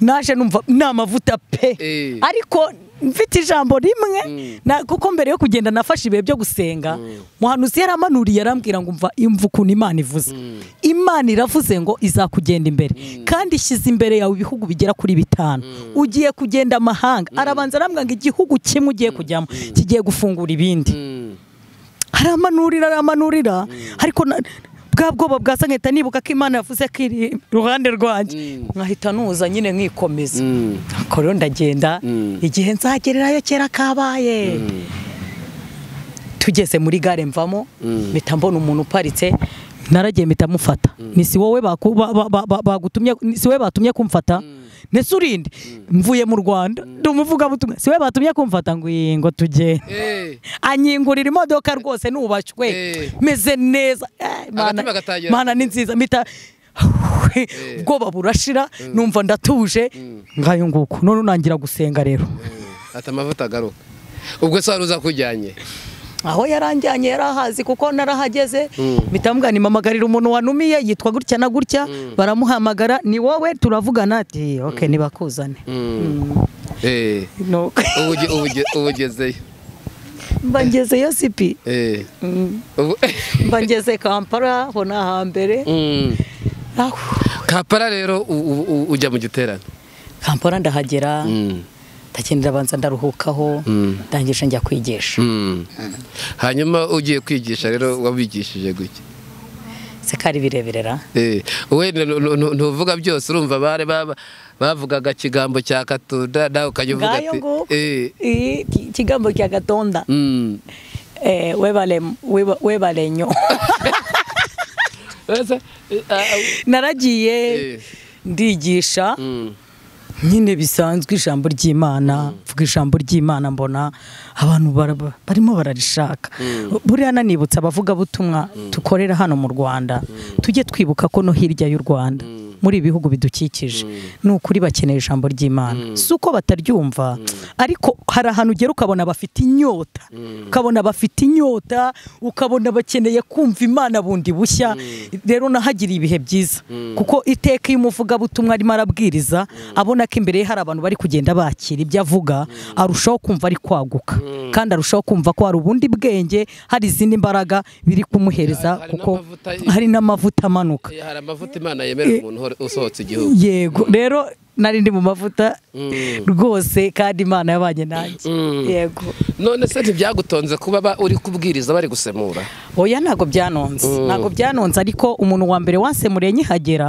naje numva ni amavuta pe eh. ariko mfite ijambo rimwe mm. kuko mbere yo kugenda nafashe ibihe byo gusenga mm. muhanuzi yaramanuriye arambwira ngo umva imva ukuntu imana ivuze mm. imana iravuze ngo izakugenda imbere kandi ishyize imbere yawe ibihugu bigera kuri bitanu ugiye kugenda amahanga arabanza arambwira ngo igihugu kimwe ugiye kujyamo kigiye gufungura ibindi aramanurira aramanurira ariko bwa bwoba bwaza nkahita nibuka ko imana yavuze ko iri iruhande rwanjye mm. nkahita nuza nyine nkikomeza mm. rero ndagenda mm. igihe nzagererayo kera kabaye tugeze muri gare mvamo mpita mbona umuntu uparitse naragiye mpita mufata mm. ni si wowe bagutumye si wowe batumye kumfata ndetse mm. urinde mm. mvuye mu rwanda ndi umuvugabutumwa si wowe batumye kumfata ngo iyi ngo tugende eh. anyingurira imodoka rwose nubashywe eh. meze neza eh, mana ni nziza mpita ubwoba burashira numva ndatuje ngayo nguko none unangira gusenga rero ati amavuta agaruka ubwo se wari aho yaranjyanye yarahazi kuko narahageze mm. bitamugana impamagarira umuntu wanumiye yitwa gutya na gutya mm. baramuhamagara ni wowe turavugana ati oke mm. ntibakuzane eh. ubugezeyo mbangezeyo sipi eh. mbangeze kampala aho ni ahambere kampala rero ujya mu giterane kampala ndahagera ndakenera abanza ndaruhukaho hmm. ndangije njya kwigisha hmm. Hmm. hanyuma ugiye kwigisha rero wabigishije gutya sekari bireberera eh, wenda ntuvuga byose urumva bari bavugaga ikigambo cya katonda nawe ukajya uvuga ati ikigambo cya gatonda webarenyo naragiye eh. ndigisha nyine bisanzwe ijambo ry'imana mvuga mm. ijambo ry'imana mbona abantu barimo bararishaka mm. buriya nanibutsa abavugabutumwa mm. dukorera hano mu rwanda tujye twibuka ko no hirya y'u rwanda muri ibi bihugu bidukikije mm. ni ukuri bakeneye ijambo ry'imana mm. si uko bataryumva mm. ariko hari ahantu ugera ukabona bafite inyota ukabona bafite inyota ukabona bakeneye kumva imana bundi bushya rero nahagiriye ibihe byiza kuko iteka iyo umuvugabutumwa arimo arabwiriza abona ko imbere ye hari abantu bari kugenda bakira ibyo avuga arushaho kumva ari kwaguka kandi arushaho kumva ko hari ubundi bwenge hari izindi mbaraga biri kumuhereza kuko hari n'amavuta amanuka hari amavuta imana yemerera eh, umuntu usohotse igihugu yego rero nari ndi mu mavuta mm. rwose kandi imana yabanye nanjye mm. yego none se ntibyagutonze kuba uri kubwiriza bari gusemura oya ntabwo byanonze mm. ntabwo byanonze ariko umuntu wa mbere wasemuriye nkihagera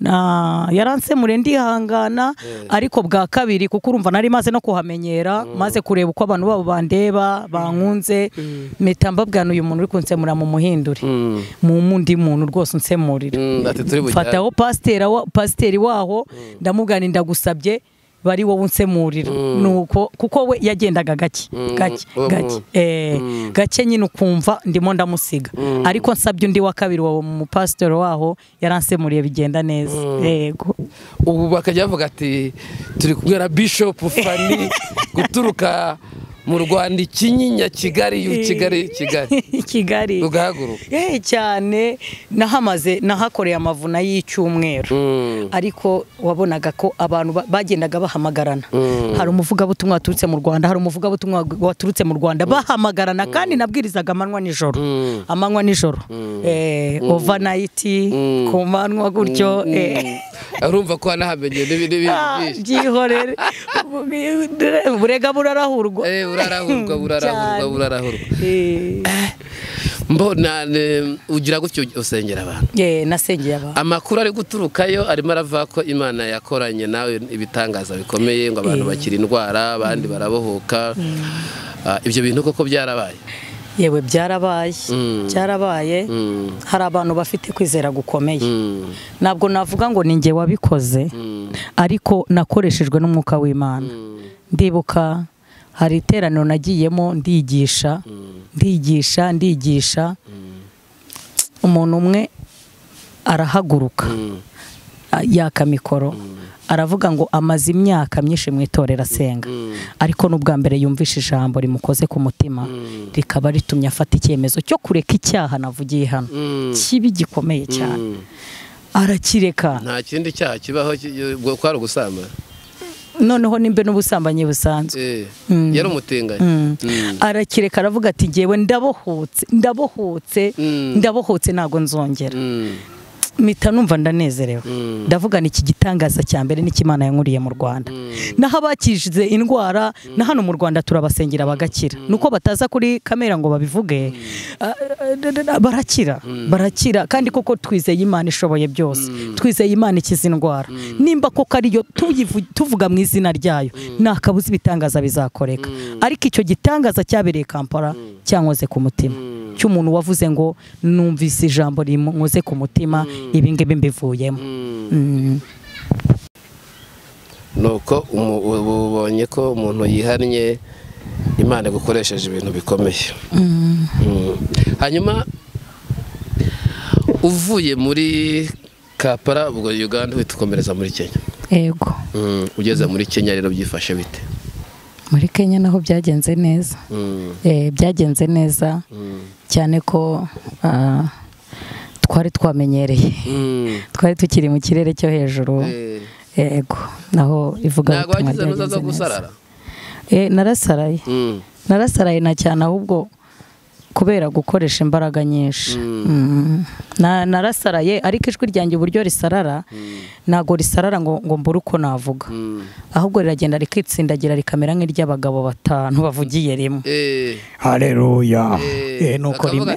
yaransemure ndihangana ariko bwa kabiri kuko urumva nari maze no kuhamenyera oh. maze kureba uko abantu babo bandeba bankunze mm. mpita mbabwana uyu muntu uri kunsemura mu muhinduri mm. mu wundi muntu rwose unsemurira mm, mfataho pasiteri waho ndamubwira ndagusabye bari wowe unsemurira mm. nuko kuko we yagendaga gake mm. gake mm. gake eh, gake nyine ukumva ndimo ndamusiga ariko nsabye undi wa kabiri wa mu pasitoro waho yaransemuriye bigenda neza yego ubu bakajya bavuga ati turi kumwe Bishop bishopu fani guturuka mu rwanda ikinyinya kigali yu eh. kigali kigali kigali ugahaguruka eee eh, cyane nahamaze nahakoreye amavuna y'icyumweru hmm. ariko wabonaga ko abantu bagendaga bahamagarana hmm. hari umuvugabutumwa waturutse mu rwanda hari umuvugabutumwa waturutse mu rwanda hmm. bahamagarana kandi nabwirizaga amanywa nijoro amanywa nijoro eh, overnight ku manywa gutyo urumva ko hanahamenye n'ibintu byinshi byihorere ah, burega burarahurwa burarahurwa burarahurwa burarahurwa eh. eh, mbona ugira gutyo usengera abantu nasengera abantu amakuru ari guturukayo arimo arava ko imana yakoranye nawe ibitangaza bikomeye ngo abantu eh. bakira indwara abandi mm. barabohoka mm. Ah, ibyo bintu koko byarabaye yewe byarabaye mm. byarabaye hari abantu bafite kwizera gukomeye ntabwo navuga ngo ni nge wabikoze ariko nakoreshejwe n'umwuka w'imana ndibuka hari iteraniro nagiyemo ndigisha ndigisha ndigisha umuntu umwe arahaguruka yaka mikoro aravuga ngo amaze imyaka myinshi mu itorero asenga ariko n'ubwa mbere yumvishe ijambo rimukoze ku mutima rikaba ritumye afata icyemezo cyo kureka icyaha navugiye hano kibi gikomeye cyane arakireka nta kindi cyaha kibaho ko ugusambana noneho nimbe n'ubusambanyi busanzwe eh, mm. yari umutinganyi mm. mm. arakireka aravuga ati ngewe ndabohotse ndabohotse ndabohotse ntago nzongera mpita numva ndanezerewe mm. ndavugana iki gitangaza cya mbere n'ikimana yankuriye mu rwanda mm. naho abakize indwara mm. na hano mu rwanda turabasengera bagakira nuko bataza kuri kamera ngo babivuge barakira barakira kandi koko twizeye imana ishoboye byose twizeye imana ikiza indwara nimba koko ariyo tuvuga mu izina ryayo kabuza ibitangaza bizakoreka ariko icyo gitangaza cyabereye kampala cyankoze ku mutima cy'umuntu wavuze ngo numvise ijambo rimuze ku mutima mm. ibingibi mbivuyemo mm. Mm. nuko ubonye ko umuntu yihannye imana igukoresheje ibintu bikomeye hanyuma uvuye muri kapara ubwo uganda uhita ukomereza muri kenya yego ugeze muri kenya rero byifashe bite muri kenya naho byagenze neza mm. eh, byagenze neza mm. cyane ko ah, twari twamenyereye mm. twari tukiri mu kirere cyo hejuru yego eh. eh, naho ivuga ntabwo wagize n'uzaza gusarara narasaraye narasaraye na cyane ahubwo kubera gukoresha imbaraga nyinshi mm. Mm. narasaraye ariko ijwi ryanjye uburyo risarara mm. ntabwo risarara ngo mbure uko navuga ahubwo riragenda rikitsindagira rikamera nk'iry'abagabo batanu bavugiye rimwe eh. hareruya eh. eh, nuko rimwe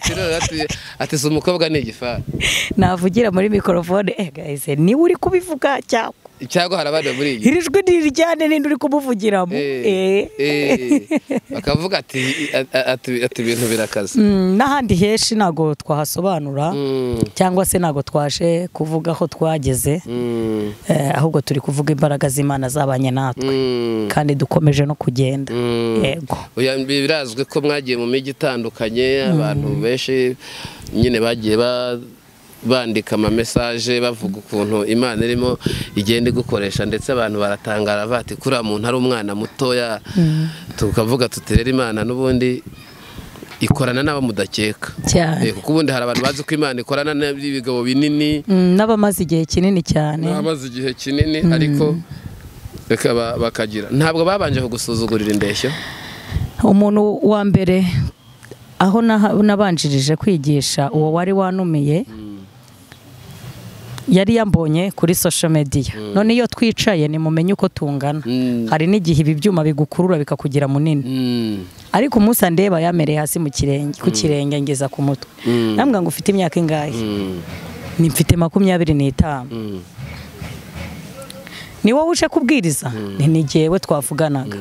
ateze umukobwa ni igifari navugira muri mikorofone ni uri kubivuga cyangwa icyago harabana muri iyi iri jwi riri cyane n'indi uri kumuvugiramo bakavuga eh, eh. eh. ati ibintu birakaze mm, n'ahandi henshi ntabwo twahasobanura mm. cyangwa se ntabwo twaje kuvuga aho twageze mm. ahubwo turi kuvuga imbaraga z'imana zabanye natwe kandi dukomeje no kugenda yego birazwi ko mwagiye mu mijyi itandukanye abantu benshi nyine bagiye ba bandika amamesaje bavuga ukuntu imana irimo igende gukoresha ndetse abantu baratangara bati kuriya muntu ari umwana mutoya mm. tukavuga tuterera imana n'ubundi ikorana n’aba mudakeka eh, kuko ubundi hari abantu bazi ko imana ikorana n'ibigabo binini mm, n'abamaze igihe kinini cyane n'abamaze igihe kinini ariko mm. bakagira ntabwo babanje kugusuzugurira indeshyo umuntu wa mbere aho nabanjirije kwigisha uwo wari wanumiye yari yambonye kuri social media hmm. none iyo twicaye nimumenye uko tungana hmm. hari n'igihe ibi byuma bigukurura bikakugira munini hmm. ariko umunsi ndeba yamereye hasi mu kirenge ku kirenge ngeza ku mutwe nambwa ngo ufite imyaka ingahe ni mfite makumyabiri n'itanu ni wowe uje kubwiriza ntigewe twavuganaga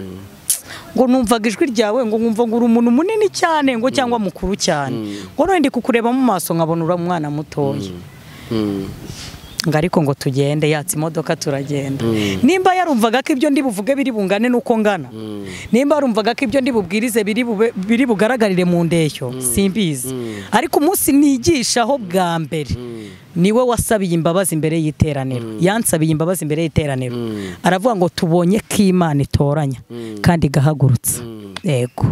ngo numvaga ijwi ryawe ngo nkumva ngo uri umuntu munini cyane ngo cyangwa mukuru cyane ngo ndi kukureba mu maso nkabona uri umwana mutoya Hmm. ngo ariko ngo tugende yatse imodoka turagenda hmm. nimba yarumvaga ko ibyo ndi buvuge biri bungane n'uko ngana hmm. nimba yarumvaga ko ibyo ndi bubwirize biri bugaragarire mu ndeshyo simbizi ariko umunsi nigishaho bwa mbere niwe wasabiye imbabazi imbere y'iteraniro mm. yansabiye imbabazi imbere y'iteraniro mm. aravuga ngo tubonye ko imana itoranya mm. kandi igahagurutsa yego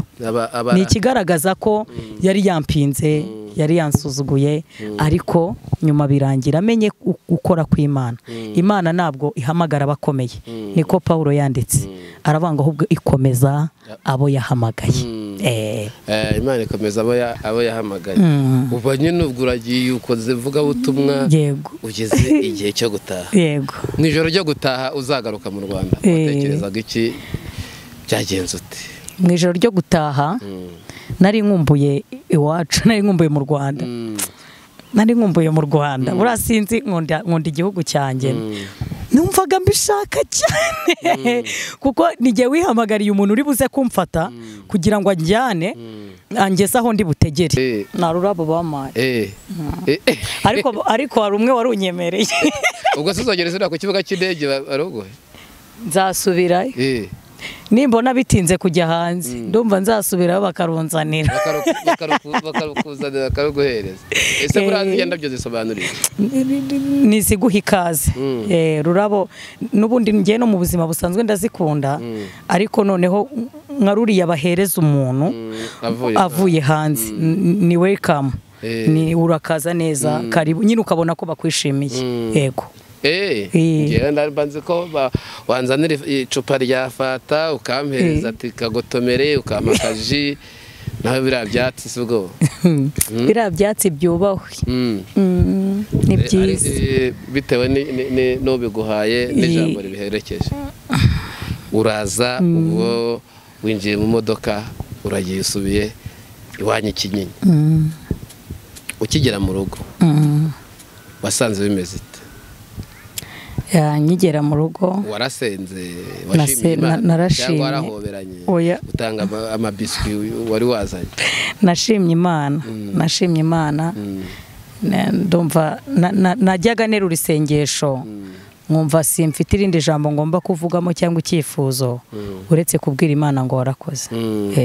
ni ikigaragaza ko yari yampinze yari yansuzuguye ariko nyuma birangira amenye gukora kw'imana imana ntabwo ihamagara abakomeye niko paul yanditse aravuga ngo ahubwo ikomeza abo yahamagaye eh. Eh, imana ikomeza abo yahamagaye ubwo nyine uragiye ukoze ivugabutumwa ubutumwa yego ugeze igihe cyo gutaha yego mu ijoro ryo gutaha uzagaruka mu rwanda eh. watekerezaga iki byagenze ute mu ijoro ryo gutaha hmm. nari nkumbuye iwacu nari nkumbuye mu rwanda hmm. nari nkumbuye mu rwanda hmm. urasinzi nkunda igihugu cyanjye numvaga mbishaka cyane mm. kuko nijye wihamagariye umuntu uri buze kumfata mm. kugira ngo ajyane mm. angeze aho ndi butegere eh. nta rurabo bamaye eh. Eh, ariko hari umwe wari unyemereye ubwo se uzongera ku kibuga cy'indege barugoye nzasubirayo nimbona bitinze kujya hanze mm. ndumva nzasubiraho bakaronsanira bakarukuzanira bakaruguhereza ese kuri hanze eh. indabyo zisobanuriye niziguha ikaze mm. eh, rurabo n'ubundi ngiye no mu buzima busanzwe ndazikunda mm. ariko noneho nka ruriya bahereza umuntu avuye hanze ni welikamu eh. ni urakaza neza karibu nyine ukabona ko bakwishimiye yego eee eh, eh. ngewe nzi ko wanzanira icupa ryafata ukampereza eh. ati kagotomere ukampa akaji naho biriya byatsi si ubwo hmm? biriya byatsi byubahwe hmm. mm, ni byiza bitewe n'ubiguhaye n'ijambo ribiherekeje uraza mm. ubwo winjiye mu modoka uragiye usubiye iwanyu ikinyinya mm. ukigera mu rugo wasanze bimeze nkigera mu rugo warasenze washimiye imana cyangwa warahoberanye utanga amabiswi wari wazanye nashimye imana mm. nashimye imana mm. ndumva najyaga nterura isengesho mm. mwumva mfite irindi jambo ngomba kuvugamo cyangwa icyifuzo mm. uretse kubwira imana ngo warakoze nshima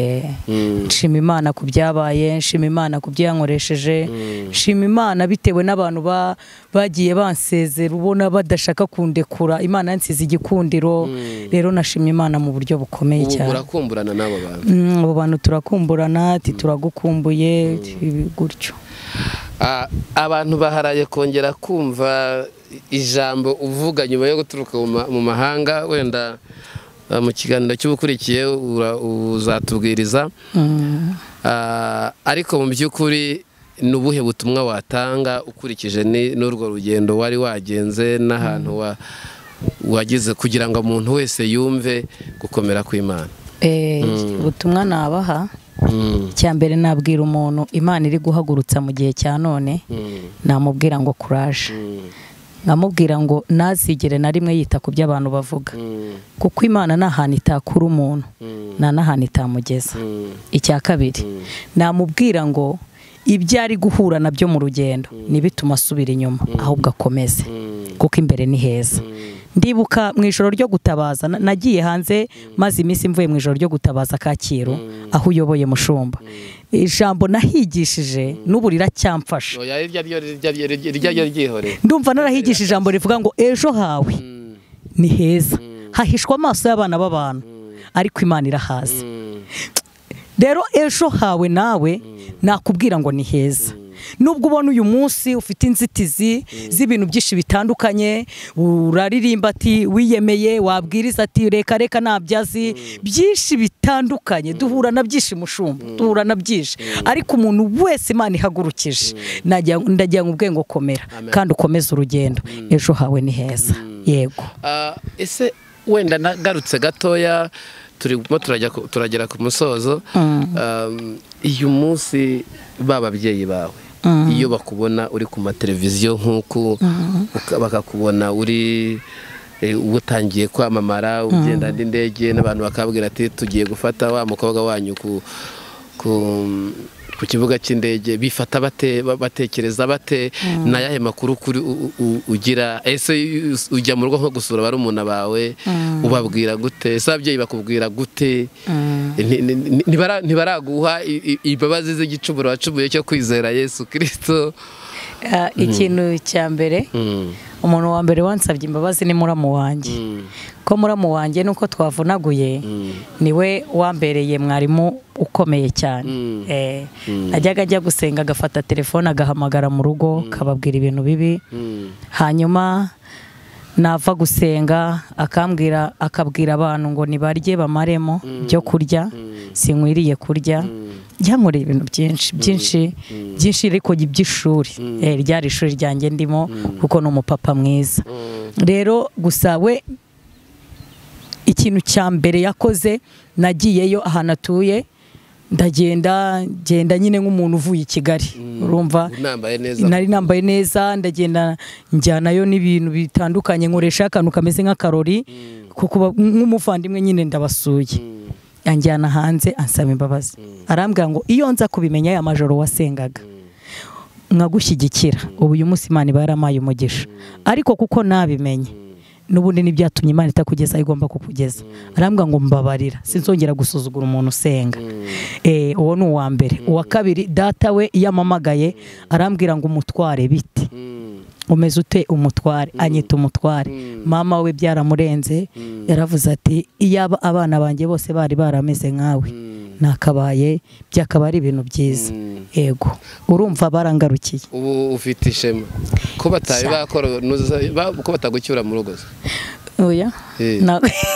mm. eh, mm. imana ku byabaye nshima imana ku byo yankoresheje nshima imana bitewe n'abantu bagiye bansezera ubona badashaka kundekura imana yansize igikundiro rero nashimye imana mu buryo bukomeye cyane urakumburana n'abo bantu abo bantu turakumburana turagukumbuye gutyo ah, abantu baharaye kongera kumva ijambo uvuga nyuma yo guturuka mu mahanga wenda uh, mu kiganiro cy'ubukurikiye uzatubwiriza mm. uh, ariko mu by'ukuri ni ubuhe butumwa watanga ukurikije n'urwo rugendo wari wagenze n'ahantu mm. wagize kugira ngo umuntu wese yumve gukomera kw'imana eh, mm. ubutumwa nabaha icya mbere nabwira umuntu imana iri guhagurutsa mu gihe cya none namubwira ngo kuraje nkamubwira ngo nazigere na rimwe yita ku byabantu bavuga mm. kuko imana ni ahantu itakura umuntu mm. na n'ahantu itamugeza mm. icya kabiri namubwira ngo ibyo ari guhura nabyo mu rugendo ntibitume asubira inyuma ahubwo akomeze kuko imbere ni heza ndibuka mu ijoro ryo gutabaza nagiye hanze maze iminsi mvuye mu ijoro ryo gutabaza kacyiru aho uyoboye mushumba ijambo nahigishije n'ubu riracyamfasha ndumva narahigisha ijambo rivuga ngo ejo hawe ni heza hahishwa amaso y'abana b'abantu ariko imana irahaza rero ejo hawe nawe nakubwira ngo ni heza nubwo ubona uyu munsi ufite inzitizi mm. z'ibintu byinshi bitandukanye uraririmba ati wiyemeye wabwiriza ati reka reka nabyazi mm. byinshi bitandukanye mm. duhura na byinshi mushumba duhura na byinshi ariko umuntu wese imana ihagurukije ndagira ngo ubwenge ukomera kandi ukomeze urugendo ejo hawe ni heza yego uh, ese wenda nagarutse gatoya turimo turagera ku musozo um, uyu munsi ba ababyeyi bawe Mm. iyo bakubona uri ku mateleviziyo nk'uku mm. bakakubona uri eh, utangiye kwamamara mm. ugenda n'indege n'abantu bakabwira ati tugiye gufata wa mukobwa wanyu ku ku kibuga cy'indege bifata bate batekereza bate hmm. nayahe makuru kuri ugira ese ujya mu rugo nko gusura barumuna bawe hmm. ubabwira gute ese ababyeyi bakubwira gute hmm. ntibaraguha imbabazi z'igicumuro wacumuye cyo kwizera yesu kirisito ah, ikintu cya mbere umuntu wa mbere wansabye imbabazi ni muramu wanjye mm. ko muramu wanjye nuko twavunaguye mm. niwe wambereye mwarimu ukomeye cyane najyaga mm. eh, ajya gusenga agafata telefone agahamagara mu rugo kababwira ibintu bibi hanyuma nava gusenga akambwira akabwira abantu ngo nibarye bamaremo byo kurya sinkwiriye kurya byankoreye ibintu byinshi mm. byinshi mm. byinshi ariko by'ishuri mm. eh, ryari ishuri ryanjye ndimo kuko ni umupapa mwiza rero gusa we ikintu cya mbere yakoze nagiyeyo ahantu atuye ndagenda ngenda nyine nk'umuntu uvuye i kigali urumva nari nambaye neza ndagenda njyanayo n'ibintu bitandukanye nkoresha akantu kameze nk'akarori nk'umuvandimwe nyine ndabasuye Anjyana hanze ansaba imbabazi mm. arambwira ngo iyo nza kubimenya ya majoro wasengaga mm. nkagushyigikira mm. ubu uyu munsi imana iba yaramaye umugisha ariko kuko nabimenye n'ubundi n'ibyatumye imana itakugeza igomba kukugeza arambwira ngo mbabarira sinzongera gusuzugura umuntu usenga eh, uwo ni uwa mbere uwa kabiri data we yamamagaye arambwira ngo umutware bite umeze ute umutware mm. anyita umutware mm. mama we byaramurenze mm. yaravuze ati iyo abana banjye bose bari barameze nkawe nakabaye byakaba ari ibintu byiza yego urumva barangarukiye ubu ufite ishema ko batagucyura mu rugo oya eh.